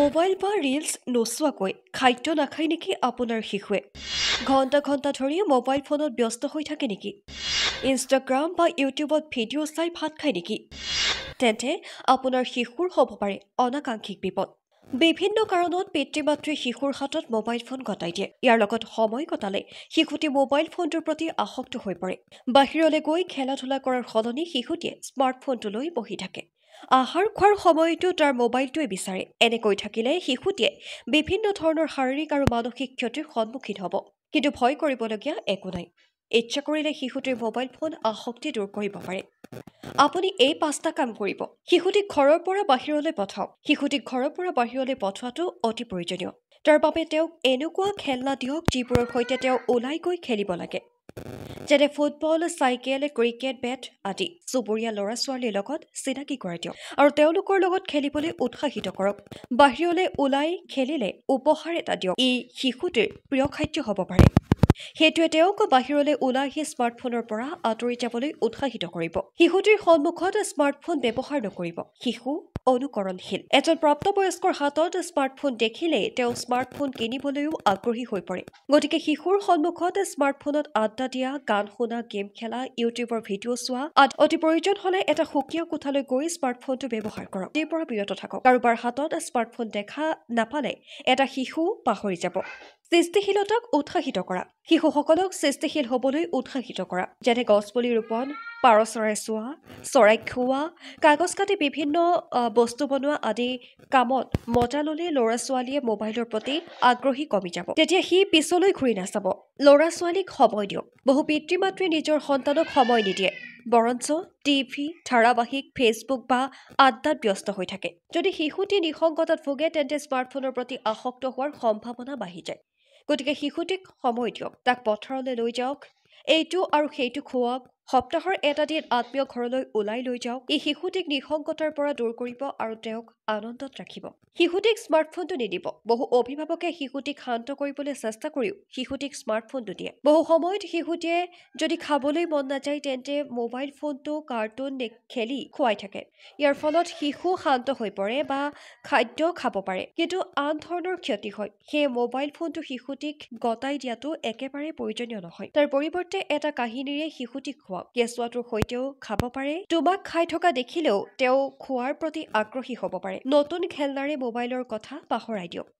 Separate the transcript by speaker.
Speaker 1: mobile বা reels নোচোৱাকৈ খাদ্য নাখায় নেকি আপোনাৰ শিশুৱে ঘণ্টা ঘণ্টা ধৰি মোবাইল ফোনত ব্যস্ত হৈ থাকে নেকি ইনষ্টাগ্ৰাম বা ইউটিউবত ভিডিঅ' চাই ভাত খায় নেকি তেন্তে আপোনাৰ শিশুৰ হ'ব পাৰে অনাকাংক্ষিক বিপদ বিভিন্ন কাৰণত পিতৃ মাতৃয়ে শিশুৰ হাতত মোবাইল ফোন কটাই দিয়ে ইয়াৰ লগত সময় কটালে শিশুটি মোবাইল ফোনটোৰ প্ৰতি আসক্ত হৈ পৰে বাহিৰলৈ গৈ খেলা ধূলা কৰাৰ সলনি শিশুটিয়ে স্মাৰ্টফোনটোলৈ বহি থাকে আহাৰ খোৱাৰ সময়তো তাৰ মোবাইলটোৱে বিচাৰে এনেকৈ থাকিলে শিশুটিয়ে বিভিন্ন ধৰণৰ শাৰীৰিক আৰু মানসিক ক্ষতিৰ সন্মুখীন হ'ব কিন্তু ভয় কৰিবলগীয়া একো নাই ইচ্ছা কৰিলে শিশুটিৰ মোবাইল ফোন আসক্তি দূৰ কৰিব পাৰে আপুনি এই পাঁচটা কাম কৰিব শিশুটিক ঘৰৰ পৰা বাহিৰলৈ পঠাওক শিশুটিক ঘৰৰ পৰা বাহিৰলৈ পঠোৱাটো অতি প্ৰয়োজনীয় তাৰ বাবে তেওঁক এনেকুৱা খেলনা দিয়ক যিবোৰৰ সৈতে তেওঁ ওলাই গৈ খেলিব লাগে যেনে ফুটবল চাইকেল ক্ৰিকেট বেট আদি চুবুৰীয়া ল'ৰা ছোৱালীৰ লগত চিনাকি কৰাই দিয়ক আৰু তেওঁলোকৰ লগত খেলিবলৈ উৎসাহিত কৰক বাহিৰলৈ ওলাই খেলিলে উপহাৰ এটা দিয়ক ই শিশুটিৰ প্ৰিয় খাদ্য হ'ব পাৰে সেইটোৱে তেওঁক বাহিৰলৈ ওলাই আহি স্মাৰ্টফোনৰ পৰা আঁতৰি যাবলৈ উৎসাহিত কৰিব শিশুটিৰ সন্মুখত স্মাৰ্টফোন ব্যৱহাৰ নকৰিব শিশু অনুকৰণশীল এজন প্ৰাপ্তবয়স্কৰ হাতত স্মাৰ্টফোন দেখিলেই তেওঁ স্মাৰ্টফোন কিনিবলৈও আগ্ৰহী হৈ পৰে গতিকে শিশুৰ সন্মুখত স্মাৰ্টফোনত আড্ডা দিয়া গান শুনা গেম খেলা ইউটিউবৰ ভিডিঅ' চোৱা আদি অতি প্ৰয়োজন হ'লে এটা সুকীয়া কোঠালৈ গৈ স্মাৰ্টফোনটো ব্যৱহাৰ কৰক তাৰ পৰা বিৰত থাকক কাৰোবাৰ হাতত স্মাৰ্টফোন দেখা নাপালে এটা শিশু পাহৰি যাব সৃষ্টিশীলতাক উৎসাহিত কৰা শিশুসকলক সৃষ্টিশীল হ'বলৈ উৎসাহিত কৰা যেনে গছপুলি ৰোপণ পাৰ চৰাই চোৱা চৰাই খোৱা কাগজ কাটি বিভিন্ন বস্তু বনোৱা আদি কামত মজা ল'লে ল'ৰা ছোৱালীয়ে মোবাইলৰ প্ৰতি আগ্ৰহী কমি যাব তেতিয়া সি পিছলৈ ঘূৰি নাচাব ল'ৰা ছোৱালীক সময় দিয়ক বহু পিতৃ মাতৃয়ে নিজৰ সন্তানক সময় নিদিয়ে বৰঞ্চ টিভি ধাৰাবাহিক ফেচবুক বা আড্ডাত ব্যস্ত হৈ থাকে যদি শিশুটি নিসংগতাত ভোগে তেন্তে স্মাৰ্টফোনৰ প্ৰতি আসক্ত হোৱাৰ সম্ভাৱনা বাঢ়ি যায় গতিকে শিশুটিক সময় দিয়ক তাক পথাৰলৈ লৈ যাওক এইটো আৰু সেইটো খুৱাওক সপ্তাহৰ এটা দিন আত্মীয় ঘৰলৈ ওলাই লৈ যাওক ই শিশুটিক নিসংগতাৰ পৰা দূৰ কৰিব আৰু তেওঁক আনন্দত ৰাখিব শিশুটিক স্মাৰ্টফোনটো নিদিব বহু অভিভাৱকে শিশুটিক শান্ত কৰিবলৈ চেষ্টা কৰিও শিশুটিক স্মাৰ্টফোনটো দিয়ে বহু সময়ত শিশুটিয়ে যদি খাবলৈ মন নাযায় তেন্তে মোবাইল ফোনটো কাৰ্টুন খেলি খুৱাই থাকে ইয়াৰ ফলত শিশু শান্ত হৈ পৰে বা খাদ্য খাব পাৰে কিন্তু আন ধৰণৰ ক্ষতি হয় সেয়ে মোবাইল ফোনটো শিশুটিক গতাই দিয়াটো একেবাৰে প্ৰয়োজনীয় নহয় তাৰ পৰিৱৰ্তে এটা কাহিনীৰে শিশুটিক খুৱাওক কেঁচুৱাটোৰ সৈতেও খাব পাৰে তোমাক খাই থকা দেখিলেও তেওঁ খোৱাৰ প্ৰতি আগ্ৰহী হ'ব পাৰে নতুন খেলনাৰে মোবাইলৰ কথা পাহৰাই দিয়ক